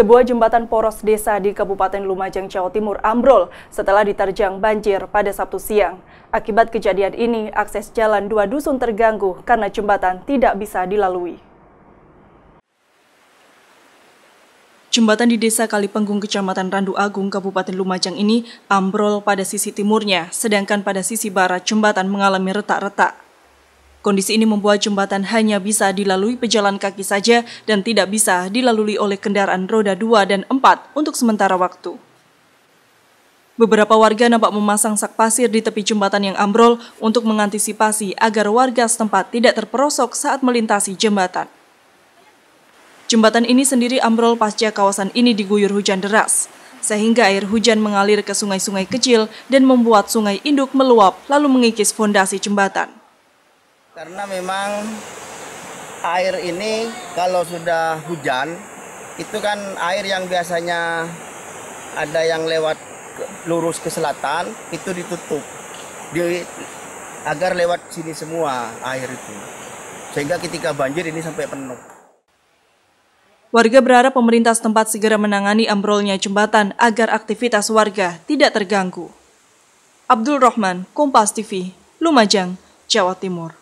Sebuah jembatan poros desa di Kabupaten Lumajang, Jawa Timur ambrol setelah diterjang banjir pada Sabtu siang. Akibat kejadian ini, akses jalan dua dusun terganggu karena jembatan tidak bisa dilalui. Jembatan di Desa Kalipenggung, Kecamatan Randu Agung, Kabupaten Lumajang ini ambrol pada sisi timurnya, sedangkan pada sisi barat jembatan mengalami retak-retak. Kondisi ini membuat jembatan hanya bisa dilalui pejalan kaki saja dan tidak bisa dilalui oleh kendaraan roda 2 dan 4 untuk sementara waktu. Beberapa warga nampak memasang sak pasir di tepi jembatan yang ambrol untuk mengantisipasi agar warga setempat tidak terperosok saat melintasi jembatan. Jembatan ini sendiri ambrol pasca kawasan ini diguyur hujan deras, sehingga air hujan mengalir ke sungai-sungai kecil dan membuat sungai induk meluap lalu mengikis fondasi jembatan. Karena memang air ini kalau sudah hujan itu kan air yang biasanya ada yang lewat lurus ke selatan itu ditutup di, agar lewat sini semua air itu sehingga ketika banjir ini sampai penuh. Warga berharap pemerintah setempat segera menangani ambrolnya jembatan agar aktivitas warga tidak terganggu. Abdul Rahman, Kompas TV, Lumajang, Jawa Timur.